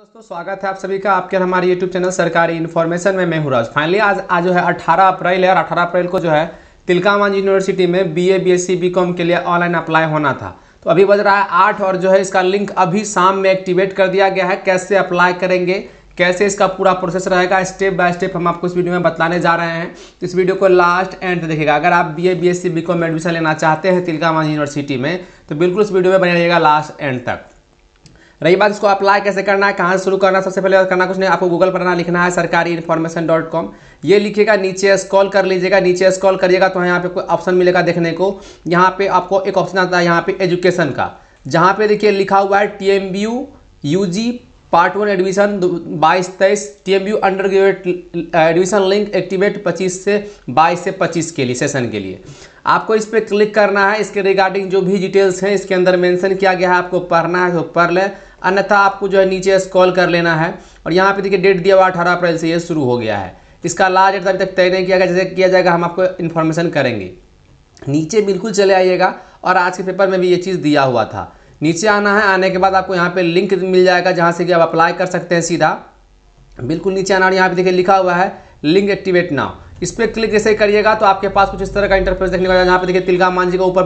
दोस्तों स्वागत है आप सभी का आपके हमारे यूट्यूब चैनल सरकारी इन्फॉर्मेशन में मैं हुराज फाइनली आज आज जो है 18 अप्रैल है और 18 अप्रैल को जो है तिलकामांझी यूनिवर्सिटी में बी बीएससी बीकॉम के लिए ऑनलाइन अप्लाई होना था तो अभी बज रहा है आठ और जो है इसका लिंक अभी शाम में एक्टिवेट कर दिया गया है कैसे अप्लाई करेंगे कैसे इसका पूरा प्रोसेस रहेगा स्टेप बाय स्टेप हम आपको इस वीडियो में बताने जा रहे हैं तो इस वीडियो को लास्ट एंड देखिएगा अगर आप B A B S C B com admission लेना चाहते हैं तिलकामांझी यूनिवर्सिटी में तो बिल्कुल इस वीडियो में बने रहिएगा लास्ट एंड तक रही बात इसको अप्लाई कैसे करना है कहाँ से शुरू करना सबसे पहले करना कुछ नहीं आपको गूगल पर ना लिखना है सरकारी इन्फॉर्मेशन डॉट कॉम ये लिखेगा नीचे स्कॉल कर लीजिएगा नीचे स्कॉल करिएगा तो यहाँ पे कोई ऑप्शन मिलेगा देखने को यहाँ पे आपको एक ऑप्शन आता है यहाँ पे एजुकेशन का जहाँ पे देखिए लिखा हुआ है T M B U U G part one admission बाईस तेईस T M U under graduate admission link activate पच्चीस से बाईस से पच्चीस के लिए सेशन के लिए आपको इस पर क्लिक करना है इसके रिगार्डिंग जो भी डिटेल्स हैं इसके अंदर मेंशन किया गया है आपको पढ़ना है तो पढ़ लें अन्यथा आपको जो है नीचे स्कॉल कर लेना है और यहाँ पे देखिए डेट दिया हुआ अठारह अप्रैल से ये शुरू हो गया है इसका लास्ट डेट अभी तक तय नहीं किया गया जैसे किया जाएगा हम आपको इन्फॉर्मेशन करेंगे नीचे बिल्कुल चले आइएगा और आज के पेपर में भी ये चीज़ दिया हुआ था नीचे आना है आने के बाद आपको यहाँ पे लिंक मिल जाएगा जहाँ से कि आप अप्लाई कर सकते हैं सीधा बिल्कुल नीचे आना और यहाँ पे देखिए लिखा हुआ है लिंक एक्टिवेट नाउ इस पर क्लिक जैसे करिएगा तो आपके पास कुछ इस तरह का इंटरफेस देखने को यहाँ पे देखिए तिलका मान जी का ऊपर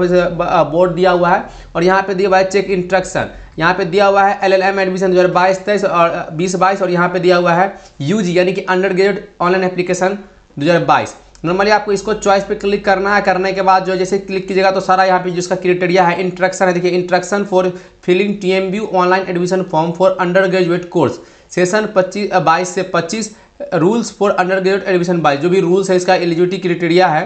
बोर्ड दिया हुआ है और यहाँ पे दिया हुआ है चेक इंस्ट्रक्शन यहाँ पे दिया हुआ है एम एडमिशन दो हज़ार बाईस तेईस और बीस बाईस और यहाँ पे दिया हुआ है जी यानी कि अंडर ग्रेजुएट ऑनलाइन एप्लीकेशन दो हज़ार बाईस नॉर्मली आपको इसको चॉइस पे क्लिक करना है करने के बाद जो जैसे क्लिक कीजिएगा तो सारा यहाँ पे जिसका क्रिटेरिया है इंट्रक्शन है देखिए instruction for filling T online admission form for under graduate course session पच्चीस बाईस से पच्चीस rules for under graduate admission बाईस जो भी रूल्स है इसका एलिजिबिलिटी क्रिटेरिया है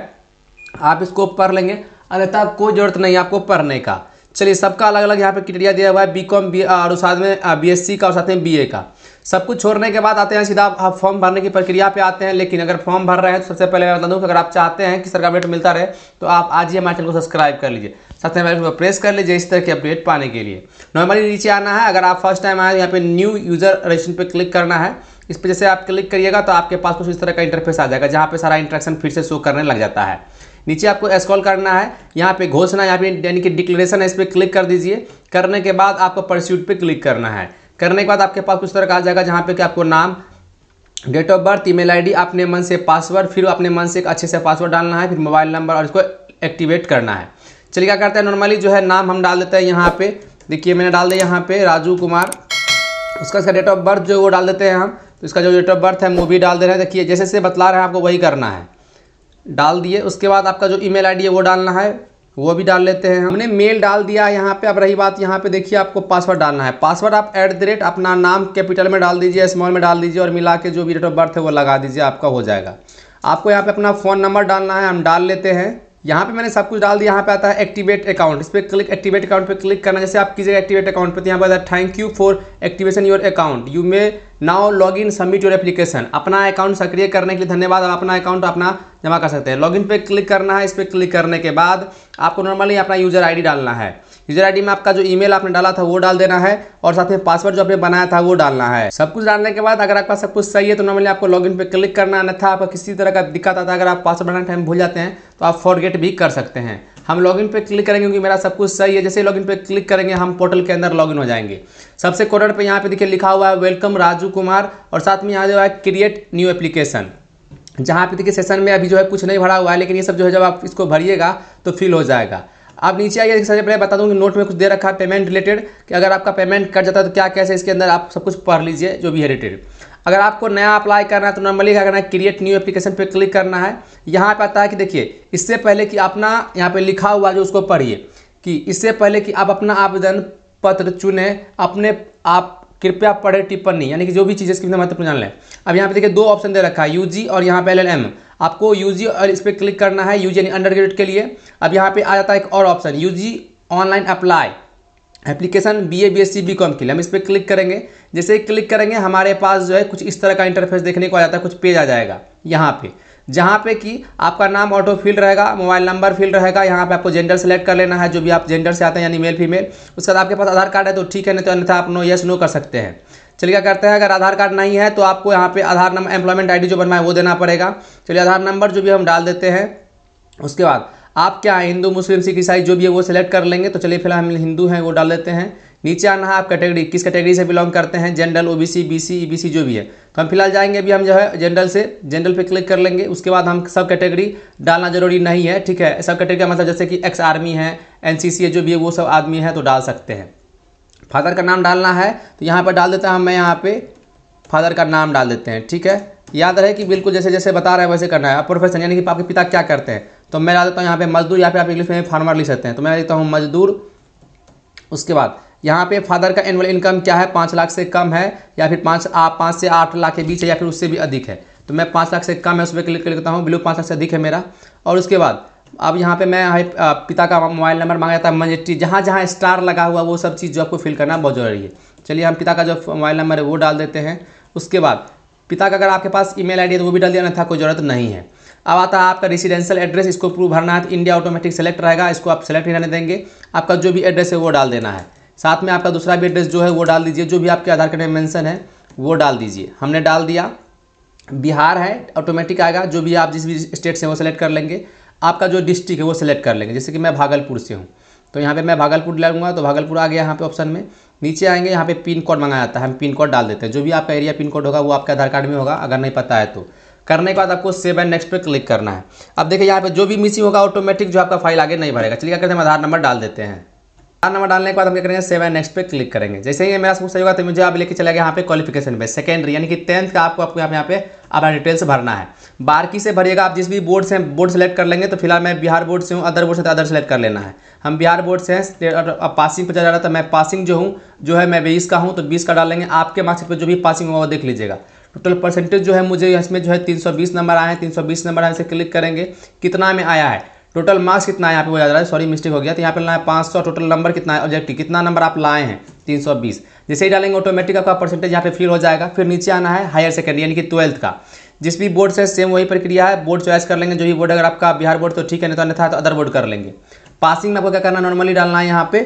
आप इसको पढ़ लेंगे अन्यथा कोई जरूरत नहीं है आपको पढ़ने का चलिए सबका अलग अलग यहाँ पे क्रिटेरिया दिया हुआ है बी कॉम बी और साथ में बी एस सी का और साथ में बी ए का सब कुछ छोड़ने के बाद आते हैं सीधा आप फॉर्म भरने की प्रक्रिया पे आते हैं लेकिन अगर फॉर्म भर रहे हैं तो सबसे पहले मैं बता दूँ कि अगर आप चाहते हैं कि सरकार अपडेट मिलता रहे तो आप आज ही हमारे चैनल को सब्सक्राइब कर लीजिए साथ में हमारे प्रेस कर लीजिए इस तरह की अपडेट पाने के लिए नॉर्मली नीचे आना है अगर आप फर्स्ट टाइम आए यहाँ पे न्यू यूज़र रजिस्ट्रेशन पर क्लिक करना है इस पर जैसे आप क्लिक करिएगा तो आपके पास कुछ इस तरह का इंटरफेस आ जाएगा जहाँ पर सारा इंट्रैक्शन फिर से शो करने लग जाता है नीचे आपको स्कॉल करना है यहाँ पे घोषणा यहाँ पे यानी कि डिक्लेरेशन है इस पर क्लिक कर दीजिए करने के बाद आपको परस्यूट पे क्लिक करना है करने के बाद आपके पास कुछ तरह का आ जाएगा जहाँ पे कि आपको नाम date of birth email ID अपने मन से पासवर्ड फिर अपने मन से एक अच्छे से पासवर्ड डालना है फिर मोबाइल नंबर और इसको एक्टिवेट करना है चलिए क्या करते हैं नॉर्मली जो है नाम हम डाल देते हैं यहाँ पे देखिए मैंने डाल दिया यहाँ पे राजू कुमार उसका इसका डेट ऑफ बर्थ जो वो डाल देते हैं हम तो इसका जो डेट ऑफ बर्थ है वो भी डाल दे रहे हैं देखिए जैसे जैसे बतला रहे हैं आपको वही करना है डाल दिए उसके बाद आपका जो ईमेल आईडी है वो डालना है वो भी डाल लेते हैं हमने मेल डाल दिया यहाँ पे अब रही बात यहाँ पे देखिए आपको पासवर्ड डालना है पासवर्ड आप एट द रेट अपना नाम कैपिटल में डाल दीजिए स्मॉल में डाल दीजिए और मिला के जो भी डेट ऑफ बर्थ है वो लगा दीजिए आपका हो जाएगा आपको यहाँ पे अपना फ़ोन नंबर डालना है हम डाल लेते हैं यहाँ पे मैंने सब कुछ डाल दिया यहाँ पे आता है एक्टिवेट अकाउंट इस पर क्लिक एक्टिवेट अकाउंट पे क्लिक करना जैसे आप कीजिएगा एक्टिवेट अकाउंट पे तो यहाँ पे आता है thank you for activation your account you may now log in submit your application अपना अकाउंट सक्रिय करने के लिए धन्यवाद आप अपना अकाउंट अपना जमा कर सकते हैं लॉग इन पर क्लिक करना है इस पर क्लिक करने के बाद आपको नॉर्मली अपना यूज़र आईडी डालना है यूज़र आईडी में आपका जो ईमेल आपने डाला था वो डाल देना है और साथ में पासवर्ड जो आपने बनाया था वो डालना है सब कुछ डालने के बाद अगर आपका सब कुछ सही है तो नॉर्मली आपको लॉग इन पर क्लिक करना अन्यथा आपको किसी तरह का दिक्कत आता है अगर आप पासवर्ड बनाने टाइम भूल जाते हैं तो आप फॉरगेट भी कर सकते हैं हम लॉगिन पे क्लिक करेंगे क्योंकि मेरा सब कुछ सही है जैसे लॉगिन पे क्लिक करेंगे हम पोर्टल के अंदर लॉगिन हो जाएंगे सबसे कॉर्नर पे यहाँ पे देखिए लिखा हुआ है वेलकम राजू कुमार और साथ में यहाँ जो है क्रिएट न्यू एप्लीकेशन जहाँ पे देखिए सेशन में अभी जो है कुछ नहीं भरा हुआ है लेकिन ये सब जो है जब आप इसको भरिएगा तो फिल हो जाएगा आप नीचे आइए सबसे पहले बता दूँ कि नोट में कुछ दे रखा है पेमेंट रिलेटेड कि अगर आपका पेमेंट कट जाता है तो क्या कैसे इसके अंदर आप सब कुछ पढ़ लीजिए जो भी है रिलेटेड अगर आपको नया अप्लाई करना है तो नॉर्मली क्या करना है क्रिएट न्यू एप्लीकेशन पे क्लिक करना है यहाँ पे आता है कि देखिए इससे पहले कि अपना यहाँ पे लिखा हुआ जो उसको पढ़िए कि इससे पहले कि आप अपना आवेदन पत्र चुने अपने आप कृपया पढ़े टिप्पणी यानी कि जो भी चीज़ इसकी महत्वपूर्ण जान लें अब यहाँ पे देखिए दो ऑप्शन दे रखा है यूजी और यहाँ पे एलएलएम आपको यूजी और इस पर क्लिक करना है यूजी यानी अंडर ग्रेजुएट के लिए अब यहाँ पे आ जाता है एक और option UG online apply application B A B S C B com के लिए हम इस पर क्लिक करेंगे जैसे ही क्लिक करेंगे हमारे पास जो है कुछ इस तरह का इंटरफेस देखने को आ जाता है कुछ पेज आ जाएगा यहाँ पे जहाँ पे कि आपका नाम ऑटो फिल रहेगा मोबाइल नंबर फिल रहेगा यहाँ पे आपको जेंडर सेलेक्ट कर लेना है जो भी आप जेंडर से आते हैं यानी मेल फीमेल उसके बाद आपके पास आधार कार्ड है तो ठीक है नहीं तो अन्यथा आप नो यस नो कर सकते हैं चलिए क्या करते हैं अगर आधार कार्ड नहीं है तो आपको यहाँ पे आधार नंबर एम्प्लॉयमेंट डी जो बनवाए वो देना पड़ेगा चलिए आधार नंबर जो भी हम डाल देते हैं उसके बाद आप क्या हिंदू मुस्लिम सिख ईसाई जो भी है वो सिलेक्ट कर लेंगे तो चलिए फिलहाल हम हिंदू हैं वो डाल देते हैं नीचे आना है आप कैटेगरी किस कैटेगरी से बिलोंग करते हैं जनरल ओ बी सी जो भी है तो हम फिलहाल जाएंगे अभी हम जो है जनरल से जनरल पे क्लिक कर लेंगे उसके बाद हम सब कैटेगरी डालना जरूरी नहीं है ठीक है सब कैटेगरी का मतलब जैसे कि एक्स आर्मी है एन है जो भी है वो सब आदमी है तो डाल सकते हैं फादर का नाम डालना है तो यहाँ पर डाल देता हूँ मैं यहाँ पे फादर का नाम डाल देते हैं ठीक है याद रहे कि बिल्कुल जैसे जैसे बता रहे हैं वैसे करना है प्रोफेशन यानी कि आपके पिता क्या करते हैं तो मैं ला देता हूँ यहाँ पे मजदूर या फिर आप इंग्लिश में फार्मर लिख सकते हैं तो मैं लिखता हूँ मजदूर उसके बाद यहाँ पे फादर का एनुअल इनकम क्या है पाँच लाख से कम है या फिर पाँच पाँच से आठ लाख के बीच है या फिर उससे भी अधिक है तो मैं पाँच लाख से कम है उस पर क्लिक करता हूँ बिलू पाँच लाख से अधिक है मेरा और उसके बाद अब यहाँ पे मैं पिता का मोबाइल नंबर मांगा जाता है मजेट्टी जहाँ जहाँ स्टार लगा हुआ वो सब चीज़ जो आपको फिल करना बहुत ज़रूरी है चलिए हम पिता का जो मोबाइल नंबर है वो डाल देते हैं उसके बाद पिता का अगर आपके पास ईमेल आईडी है तो वो भी डाल देना था कोई ज़रूरत नहीं है अब आता है आपका रेसिडेंशियल एड्रेस इसको प्रूफ भरना है तो इंडिया ऑटोमेटिक सेलेक्ट रहेगा इसको आप सेलेक्ट नहीं रहने देंगे आपका जो भी एड्रेस है वो डाल देना है साथ में आपका दूसरा भी एड्रेस जो है वो डाल दीजिए जो भी आपके आधार कार्ड में मैंसन है वो डाल दीजिए हमने डाल दिया बिहार है ऑटोमेटिक आएगा जो भी आप जिस भी स्टेट से वो सेलेक्ट कर लेंगे आपका जो डिस्ट्रिक्ट है वो सेलेक्ट कर लेंगे जैसे कि मैं भागलपुर से हूँ तो यहाँ पे मैं भागलपुर लगूंगा तो भागलपुर आ गया यहाँ पे ऑप्शन में नीचे आएंगे यहाँ पे पिन कोड मंगाया जाता है हम पिन कोड डाल देते हैं जो भी आपका एरिया पिन कोड होगा वो आपके आधार कार्ड में होगा अगर नहीं पता है तो करने के बाद आपको सेव एंड नेक्स्ट पे क्लिक करना है अब देखिए यहाँ पे जो भी मिसिंग होगा ऑटोमेटिक जो आपका फाइल आगे नहीं भरेगा चलिए क्या करते हैं आधार नंबर डाल देते हैं आधार नंबर डालने के बाद हम क्या करेंगे सेव एंड नेक्स्ट पे क्लिक करेंगे जैसे ही मेरा सही होगा तो मुझे आप लेके चला गया यहाँ पे क्वालिफिकेशन पे सेकेंडरी यानी कि टेंथ का आपको आपको यहाँ पे यहाँ पे अपना डिटेल्स भरना है बारकी से भरिएगा आप जिस भी बोर्ड से बोर्ड सेलेक्ट कर लेंगे तो फिलहाल मैं बिहार बोर्ड से हूँ अदर बोर्ड से तो अदर सेलेक्ट कर लेना है हम बिहार बोर्ड से पासिंग पर चला जा रहा था मैं पासिंग जो हूँ जो है मैं बीस का हूँ तो बीस का डाल लेंगे आपके मार्क्स पर जो भी पासिंग होगा वो देख लीजिएगा टोटल परसेंटेज जो है मुझे इसमें जो है 320 नंबर आए हैं 320 नंबर आए इसे क्लिक करेंगे कितना में आया है टोटल मार्क्स कितना है यहाँ पे जा रहा है सॉरी मिस्टेक हो गया तो यहाँ पे लाए पाँच सौ टोटल नंबर कितना है ऑब्जेक्टिव कितना नंबर आप लाए हैं 320 जैसे ही डालेंगे ऑटोमेटिक आपका परसेंटेज यहाँ पे फिल हो जाएगा फिर नीचे आना है हायर सेकेंडरी यानी कि ट्वेल्थ का जिस भी बोर्ड से सेम वही प्रक्रिया है बोर्ड चॉइस कर लेंगे जो भी बोर्ड अगर आपका बिहार बोर्ड तो ठीक है नहीं तो अन्यथा तो अदर बोर्ड कर लेंगे पासिंग में आपको क्या करना नॉर्मली डालना है यहाँ पे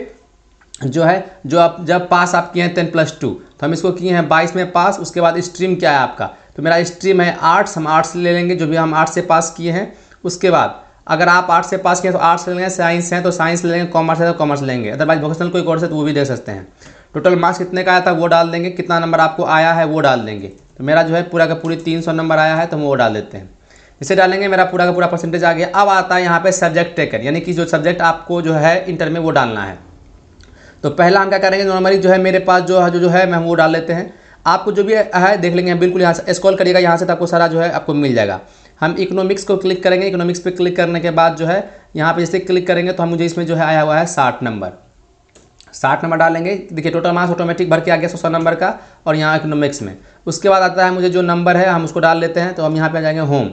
जो है जो आप जब पास आप किए हैं टेन प्लस टू तो हम इसको किए हैं बाईस में पास उसके बाद स्ट्रीम क्या है आपका तो मेरा स्ट्रीम है आर्ट्स हम आर्ट्स ले लेंगे जो भी हम आर्ट्स से पास किए हैं उसके बाद अगर आप आर्ट्स से पास किए हैं तो आर्ट्स ले लेंगे साइंस हैं तो साइंस ले लेंगे कॉमर्स है तो कॉमर्स लेंगे अदरवाइज वोकेशनल कोई कोर्स है तो वो भी दे सकते हैं टोटल मार्क्स कितने का आया था वो डाल देंगे कितना नंबर आपको आया है वो डाल देंगे तो मेरा जो है पूरा का पूरी तीन सौ नंबर आया है तो हम वो डाल देते हैं इसे डालेंगे मेरा पूरा का पूरा परसेंटेज आ गया अब आता है यहाँ पे सब्जेक्ट टेकर यानी कि जो सब्जेक्ट आपको जो है इंटर में वो डालना है तो पहला हम क्या करेंगे नॉर्मली जो है मेरे पास जो है जो, जो है मैं वो डाल लेते हैं आपको जो भी है देख लेंगे बिल्कुल यहाँ से स्कॉल करिएगा यहाँ से तो आपको सारा जो है आपको मिल जाएगा हम इकोनॉमिक्स को क्लिक करेंगे इकोनॉमिक्स पे क्लिक करने के बाद जो है यहाँ पे जैसे क्लिक करेंगे तो हम मुझे इसमें जो है आया हुआ है साठ नंबर साठ नंबर डालेंगे देखिए टोटल मार्क्स ऑटोमेटिक भर के आ गया सौ नंबर का और यहाँ इकोनॉमिक्स में उसके बाद आता है मुझे जो नंबर है हम उसको डाल लेते हैं तो हम यहाँ पर जाएंगे होम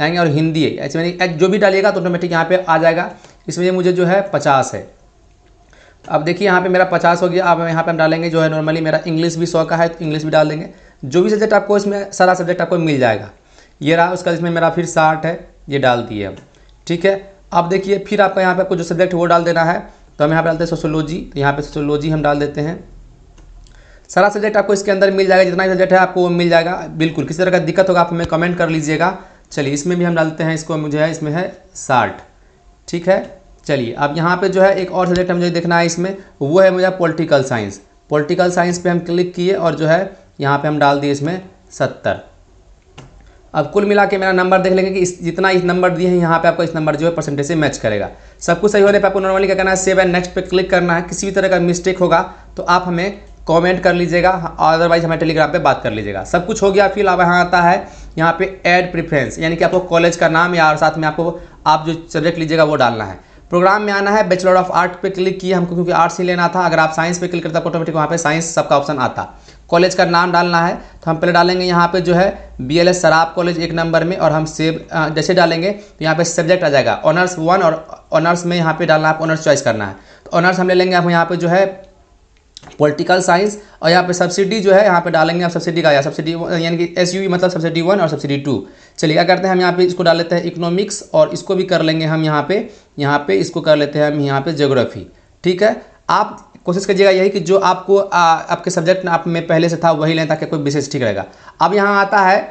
आएंगे और हिंदी इसमें जो भी डालिएगा तो ऑटोमेटिक यहाँ पर आ जाएगा इसमें मुझे जो है पचास है अब देखिए यहाँ पे मेरा पचास हो गया अब यहाँ पे हम डालेंगे जो है नॉर्मली मेरा इंग्लिश भी सौ का है तो इंग्लिश भी डाल देंगे जो भी सब्जेक्ट आपको इसमें सारा सब्जेक्ट आपको मिल जाएगा ये रहा उसका इसमें मेरा फिर साठ है ये डाल दिए अब ठीक है अब देखिए फिर आपका यहाँ पे आपको जो सब्जेक्ट वो डाल देना है तो हम यहाँ पर डालते हैं सोशोलॉजी तो यहाँ पर सोशोलॉजी हम डाल देते हैं सारा सब्जेक्ट आपको इसके अंदर मिल जाएगा जितना भी सब्जेक्ट है आपको वो मिल जाएगा बिल्कुल किसी तरह का दिक्कत होगा आप हमें कमेंट कर लीजिएगा चलिए इसमें भी हम डालते हैं इसको मुझे है इसमें है साठ ठीक है चलिए अब यहाँ पे जो है एक और सब्जेक्ट हमें जो देखना है इसमें वो है मुझे पॉलिटिकल साइंस पॉलिटिकल साइंस पे हम क्लिक किए और जो है यहाँ पे हम डाल दिए इसमें सत्तर अब कुल मिला के मेरा नंबर देख लेंगे कि इस जितना इस नंबर दिए हैं यहाँ पे आपको इस नंबर जो है परसेंटेज से मैच करेगा सब कुछ सही होने पर आपको नॉर्मली क्या करना है सेवन नेक्स्ट पर क्लिक करना है किसी भी तरह का मिस्टेक होगा तो आप हमें कॉमेंट कर लीजिएगा अदरवाइज हमें टेलीग्राम पर बात कर लीजिएगा सब कुछ हो गया फिर अब यहाँ आता है यहाँ पे एड प्रिफ्रेंस यानी कि आपको कॉलेज का नाम या और साथ में आपको आप जो सब्जेक्ट लीजिएगा वो डालना है प्रोग्राम में आना है बैचलर ऑफ आर्ट पे क्लिक किया हमको क्योंकि आर्ट्स ही लेना था अगर आप साइंस पे क्लिक करते तो ऑटोमेटिक वहाँ पे साइंस सबका ऑप्शन आता कॉलेज का नाम डालना है तो हम पहले डालेंगे यहाँ पे जो है बी एल एस शराब कॉलेज एक नंबर में और हम सेव जैसे डालेंगे तो यहाँ पे सब्जेक्ट आ जाएगा ऑनर्स वन और ऑनर्स में यहाँ पे डालना आप ऑनर्स चॉइस करना है तो ऑनर्स हम ले लेंगे आप यहाँ पे जो है पॉलिटिकल साइंस और यहाँ पे सब्सिडी जो है यहाँ पे डालेंगे आप सब्सिडी का या सब्सिडी यानी कि एस मतलब सब्सिडी वन और सब्सिडी टू चलिए क्या करते हैं हम यहाँ पे इसको डाल लेते हैं इकोनॉमिक्स और इसको भी कर लेंगे हम यहाँ पे यहाँ पे इसको कर लेते हैं हम यहाँ पे जोग्राफी ठीक है आप कोशिश कीजिएगा यही कि जो आपको आ, आपके सब्जेक्ट आप में पहले से था वही लें ताकि कोई विशेष ठीक रहेगा अब यहाँ आता है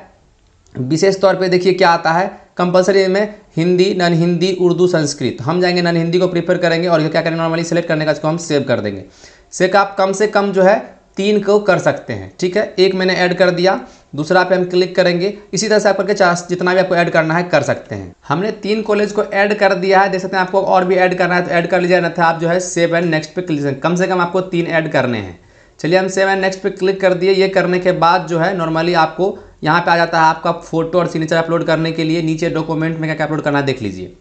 विशेष तौर पर देखिए क्या आता है कंपलसरी में हिंदी नन हिंदी उर्दू संस्कृत हम जाएंगे नन हिंदी को प्रीफर करेंगे और क्या करेंगे नॉर्मली सेलेक्ट करने का इसको हम सेव कर देंगे सेक आप कम से कम जो है तीन को कर सकते हैं ठीक है एक मैंने ऐड कर दिया दूसरा पे हम क्लिक करेंगे इसी तरह से आप करके चार जितना भी आपको ऐड करना है कर सकते हैं हमने तीन कॉलेज को ऐड कर दिया है देख सकते हैं आपको और भी ऐड करना है तो ऐड कर लीजिए था आप जो है सेव एंड नेक्स्ट पे क्लिक कम से कम आपको तीन ऐड करने हैं चलिए हम सेव एंड नेक्स्ट पे क्लिक कर दिए ये करने के बाद जो है नॉर्मली आपको यहाँ पर आ जाता है आपका फोटो और सिग्नेचर अपलोड करने के लिए नीचे डॉक्यूमेंट में क्या क्या अपलोड करना है देख लीजिए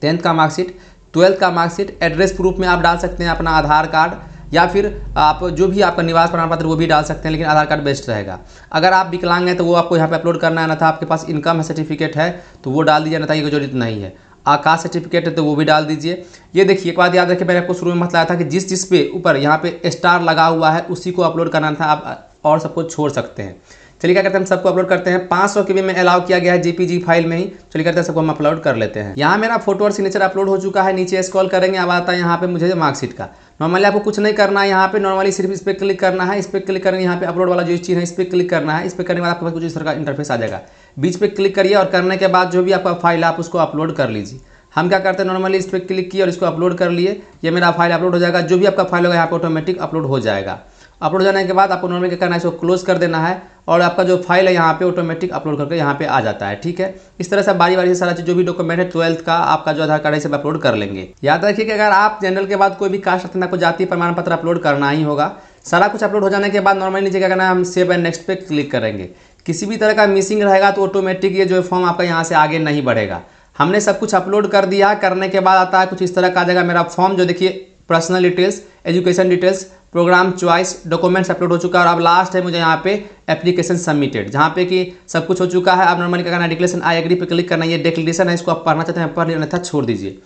टेंथ का मार्कशीट ट्वेल्थ का मार्कशीट एड्रेस प्रूफ में आप डाल सकते हैं अपना आधार कार्ड या फिर आप जो भी आपका निवास प्रमाण पत्र वो भी डाल सकते हैं लेकिन आधार कार्ड बेस्ट रहेगा अगर आप विकलांग हैं तो वो आपको यहाँ पे अपलोड करना है ना था आपके पास इनकम है सर्टिफिकेट है तो वो डाल दीजिए ना था ये जरूरत नहीं है आकाश सर्टिफिकेट है तो वो भी डाल दीजिए ये देखिए एक बात याद रखिए मैंने आपको शुरू में बताया था कि जिस जिस पे ऊपर यहाँ पे स्टार लगा हुआ है उसी को अपलोड करना था आप और सबको छोड़ सकते हैं चलिए क्या करते हैं हम सबको अपलोड करते हैं 500 सौ के बी में अलाउ किया गया है जीपीजी फाइल में ही चलिए करते हैं सबको हम अपलोड कर लेते हैं यहाँ मेरा फोटो और सिग्नेचर अपलोड हो चुका है नीचे स्क्रॉल करेंगे अब आता है यहाँ पे मुझे मार्कशीट का नॉर्मली आपको कुछ नहीं करना है यहाँ पे नॉर्मली सिर्फ इस पर क्लिक करना है इस पर क्लिक करना यहाँ पे अपलोड वाला जो चीज़ है इस पर क्लिक करना है इस पर करने के बाद आपके पास कुछ इस तरह का इंटरफेस आ जाएगा बीच पे क्लिक करिए और करने के बाद जो भी आपका फाइल आप उसको अपलोड कर लीजिए हम क्या करते हैं नॉर्मली इस पर क्लिक किए और इसको अपलोड कर लिए ये मेरा फाइल अपलोड हो जाएगा जो भी आपका फाइल होगा यहाँ पर ऑटोमेटिक अपलोड हो जाएगा अपलोड जाने के बाद आपको नॉर्मल क्या करना है इसको क्लोज कर देना है और आपका जो फाइल है यहाँ पे ऑटोमेटिक अपलोड करके यहाँ पे आ जाता है ठीक है इस तरह से बारी बारी से सारा चीज़ जो भी डॉक्यूमेंट है ट्वेल्थ का आपका जो आधार कार्ड है सब अपलोड कर लेंगे याद रखिए कि अगर आप जनरल के बाद कोई भी कास्ट रखना को जाति प्रमाण पत्र अपलोड करना ही होगा सारा कुछ अपलोड हो जाने के बाद नॉर्मली नीचे क्या करना है हम सेव एंड नेक्स्ट पे क्लिक करेंगे किसी भी तरह का मिसिंग रहेगा तो ऑटोमेटिक ये जो फॉर्म आपका यहाँ से आगे नहीं बढ़ेगा हमने सब कुछ अपलोड कर दिया करने के बाद आता है कुछ इस तरह का आ जाएगा मेरा फॉर्म जो देखिए personal details education details program choice documents upload हो चुका है और अब लास्ट है मुझे यहाँ पे एप्लीकेशन सबमिटेड जहाँ पे कि सब कुछ हो चुका है आप नॉर्मली क्या करना है डिक्लेरेशन आई एग्री पे क्लिक करना है ये डिक्लेरेशन है इसको आप पढ़ना चाहते हैं पढ़ लेना था छोड़ दीजिए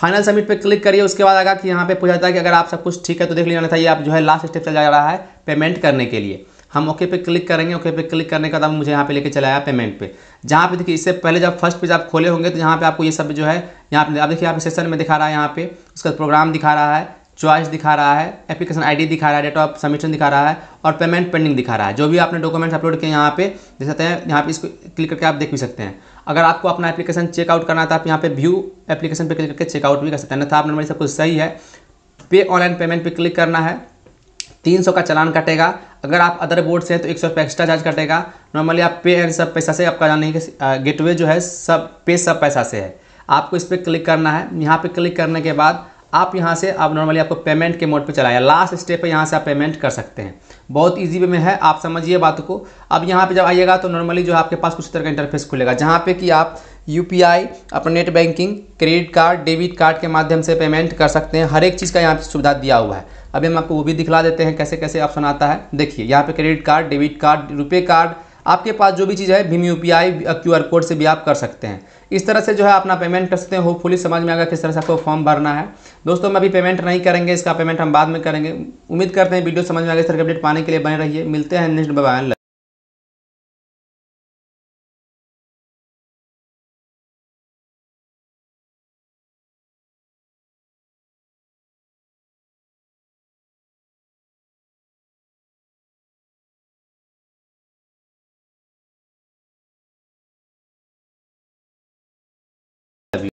फाइनल सबमिट पे क्लिक करिए उसके बाद आगा कि यहाँ पे पूछा जाता है कि अगर आप सब कुछ ठीक है तो देख लेना था ये आप जो है लास्ट स्टेप चला जा रहा है पेमेंट करने के लिए हम ओके पे क्लिक करेंगे ओके पे क्लिक करने के बाद मुझे यहाँ पे लेके चला आया पेमेंट पे जहाँ पे देखिए इससे पहले जब फर्स्ट पेज आप खोले होंगे तो यहाँ पे आपको ये सब जो है यहाँ पे आप देखिए यहाँ पे सेशन में दिखा रहा है यहाँ पे उसका प्रोग्राम दिखा रहा है चॉइस दिखा रहा है एप्लीकेशन आईडी दिखा रहा है डेट ऑफ सबमिशन दिखा रहा है और पेमेंट पेंडिंग दिखा रहा है जो भी आपने डॉक्यूमेंट्स अपलोड किए यहाँ पे देख सकते हैं यहाँ पे इसको क्लिक करके आप देख भी सकते हैं अगर आपको अपना एप्लीकेशन चेकआउट करना है तो आप यहाँ पे व्यू एप्लीकेशन पर क्लिक करके चेकआउट भी कर सकते हैं अन्यथा आप नंबर सब कुछ सही है पे ऑनलाइन पेमेंट पे क्लिक करना है तीन सौ का चलान कटेगा अगर आप अदर बोर्ड से हैं तो एक सौ रुपये एक्स्ट्रा चार्ज कटेगा नॉर्मली आप पे एंड सब पैसा से आपका जाने के गेटवे जो है सब पे सब पैसा से है आपको इस पर क्लिक करना है यहाँ पर क्लिक करने के बाद आप यहाँ से आप नॉर्मली आपको पेमेंट के मोड पे चलाया लास्ट स्टेप है यहाँ से आप पेमेंट कर सकते हैं बहुत इजी वे में है आप समझिए बात को अब यहाँ पे जब आइएगा तो नॉर्मली जो आपके पास कुछ तरह का इंटरफेस खुलेगा जहाँ पे कि आप यू अपना net banking credit card debit card के माध्यम से पेमेंट कर सकते हैं हर एक चीज़ का यहाँ पर सुविधा दिया हुआ है अभी हम आपको वो भी दिखला देते हैं कैसे कैसे ऑप्शन आता है देखिए यहाँ पर credit card debit card RuPay card आपके पास जो भी चीज़ है भीम U P I Q R code से भी आप कर सकते हैं इस तरह से जो है अपना पेमेंट कर सकते हैं होपफुली समझ में आएगा किस तरह से आपको फॉर्म भरना है दोस्तों मैं अभी पेमेंट नहीं करेंगे इसका पेमेंट हम बाद में करेंगे उम्मीद करते हैं वीडियो समझ में आएगा इस तरह के अपडेट पाने के लिए बने रहिए मिलते हैं नेक्स्ट बाय